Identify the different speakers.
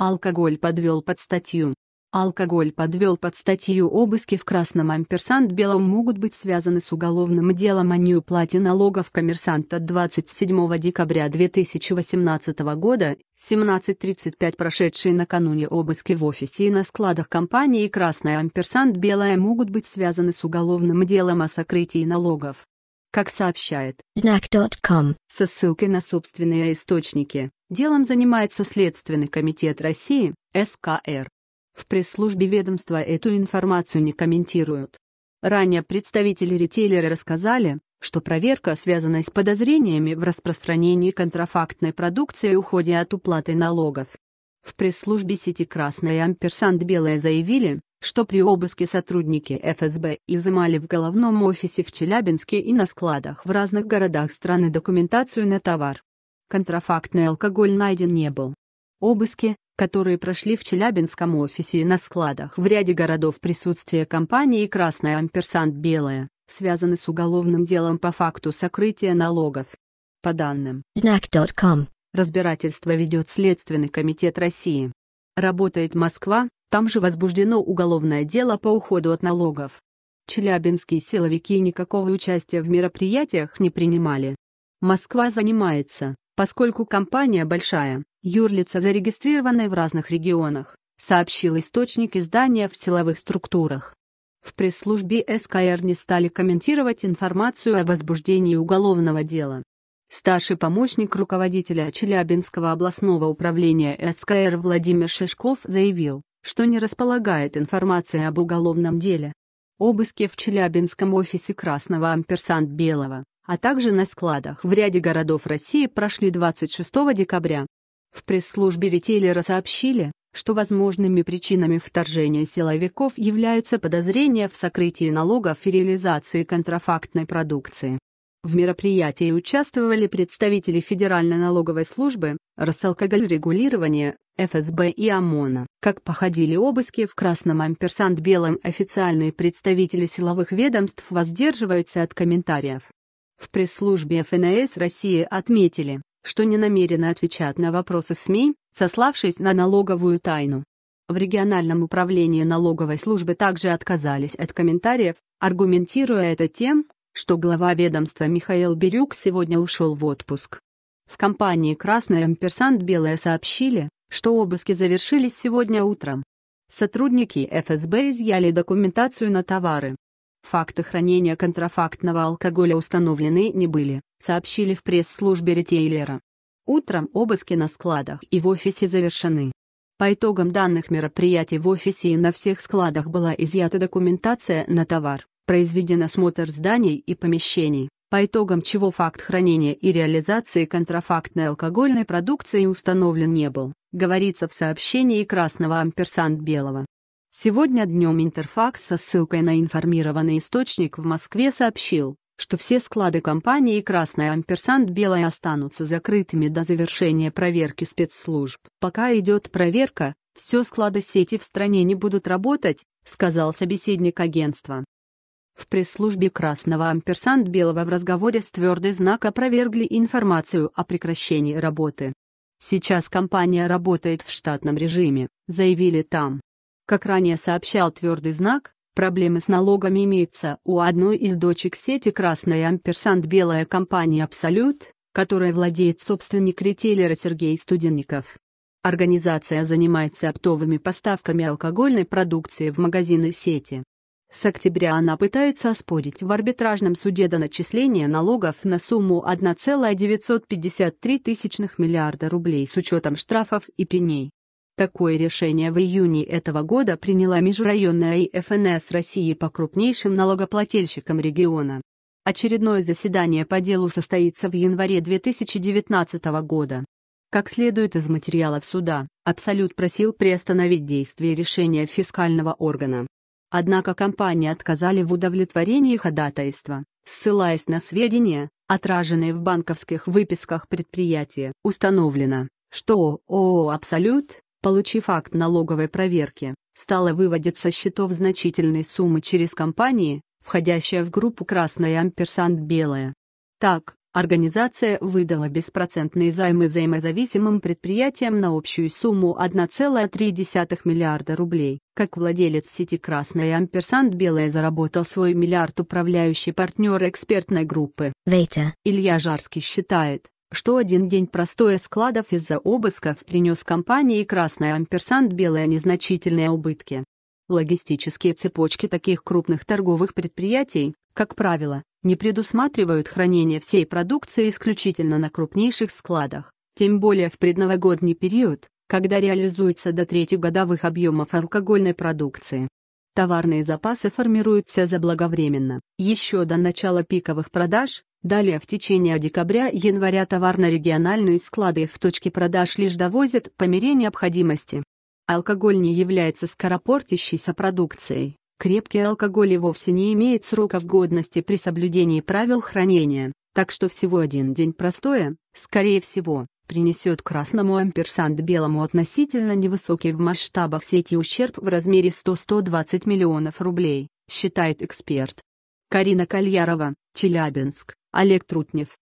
Speaker 1: Алкоголь подвел под статью. Алкоголь подвел под статью обыски в красном амперсант белом могут быть связаны с уголовным делом о неуплате налогов коммерсанта 27 декабря 2018 года, 17.35 прошедшие накануне обыски в офисе и на складах компании «Красный амперсант белая» могут быть связаны с уголовным делом о сокрытии налогов. Как сообщает Snack.com со ссылкой на собственные источники. Делом занимается Следственный комитет России, СКР. В пресс-службе ведомства эту информацию не комментируют. Ранее представители ритейлера рассказали, что проверка связана с подозрениями в распространении контрафактной продукции и уходе от уплаты налогов. В пресс-службе сети «Красная» и «Амперсант Белая» заявили, что при обыске сотрудники ФСБ изымали в головном офисе в Челябинске и на складах в разных городах страны документацию на товар, контрафактный алкоголь найден не был. Обыски, которые прошли в Челябинском офисе и на складах в ряде городов присутствия компании «Красная амперсант Белая», связаны с уголовным делом по факту сокрытия налогов. По данным Snack.com, разбирательство ведет Следственный комитет России. Работает Москва, там же возбуждено уголовное дело по уходу от налогов. Челябинские силовики никакого участия в мероприятиях не принимали. Москва занимается Поскольку компания большая, юрлица зарегистрированы в разных регионах, сообщил источник издания в силовых структурах. В пресс-службе СКР не стали комментировать информацию о возбуждении уголовного дела. Старший помощник руководителя Челябинского областного управления СКР Владимир Шишков заявил, что не располагает информацией об уголовном деле. Обыски в Челябинском офисе Красного Амперсант Белого а также на складах в ряде городов России прошли 26 декабря. В пресс-службе ритейлера сообщили, что возможными причинами вторжения силовиков являются подозрения в сокрытии налогов и реализации контрафактной продукции. В мероприятии участвовали представители Федеральной налоговой службы, Росалкогольрегулирования, ФСБ и ОМОНа. Как походили обыски в красном амперсант белом официальные представители силовых ведомств воздерживаются от комментариев. В пресс-службе ФНС России отметили, что не намерены отвечать на вопросы СМИ, сославшись на налоговую тайну. В региональном управлении налоговой службы также отказались от комментариев, аргументируя это тем, что глава ведомства Михаил Бирюк сегодня ушел в отпуск. В компании Красная амперсант Белая сообщили, что обыски завершились сегодня утром. Сотрудники ФСБ изъяли документацию на товары, факты хранения контрафактного алкоголя установлены не были, сообщили в пресс-службе ритейлера. Утром обыски на складах и в офисе завершены. По итогам данных мероприятий в офисе и на всех складах была изъята документация на товар, произведен осмотр зданий и помещений, по итогам чего факт хранения и реализации контрафактной алкогольной продукции установлен не был, говорится в сообщении красного амперсант белого. Сегодня днем Интерфакс со ссылкой на информированный источник в Москве сообщил, что все склады компании «Красная амперсант белая» останутся закрытыми до завершения проверки спецслужб. Пока идет проверка, все склады сети в стране не будут работать, сказал собеседник агентства. В пресс-службе красного амперсант белого в разговоре с твердый знак опровергли информацию о прекращении работы. Сейчас компания работает в штатном режиме, заявили там. Как ранее сообщал твердый знак, проблемы с налогами имеются у одной из дочек сети «Красная амперсант» белая компания «Абсолют», которая владеет собственник ритейлера Сергей Студенников. Организация занимается оптовыми поставками алкогольной продукции в магазины сети. С октября она пытается оспорить в арбитражном суде до начисления налогов на сумму 1,953 миллиарда рублей с учетом штрафов и пеней. Такое решение в июне этого года приняла Межрайонная ИФНС России по крупнейшим налогоплательщикам региона. Очередное заседание по делу состоится в январе 2019 года. Как следует из материалов суда, Абсолют просил приостановить действие решения фискального органа. Однако компании отказали в удовлетворении ходатайства, ссылаясь на сведения, отраженные в банковских выписках предприятия. Установлено, что ООО «Абсолют» получив акт налоговой проверки, стала выводить со счетов значительные суммы через компании, входящие в группу «Красная амперсант белая». Так, организация выдала беспроцентные займы взаимозависимым предприятиям на общую сумму 1,3 миллиарда рублей. Как владелец сети «Красная амперсант белая» заработал свой миллиард управляющий партнер экспертной группы. Вейта. Илья Жарский считает, что один день простое складов из-за обысков принес компании Красная амперсант белые незначительные убытки. Логистические цепочки таких крупных торговых предприятий, как правило, не предусматривают хранение всей продукции исключительно на крупнейших складах, тем более в предновогодний период, когда реализуется до трети годовых объемов алкогольной продукции. Товарные запасы формируются заблаговременно, еще до начала пиковых продаж, Далее в течение декабря-января товар на региональные склады в точке продаж лишь довозят по мере необходимости. Алкоголь не является скоропортящейся продукцией. Крепкий алкоголь и вовсе не имеет сроков годности при соблюдении правил хранения, так что всего один день простое, скорее всего, принесет красному амперсант белому относительно невысокий в масштабах сети ущерб в размере 100-120 миллионов рублей, считает эксперт. Карина Кальярова, Челябинск, Олег Трутнев,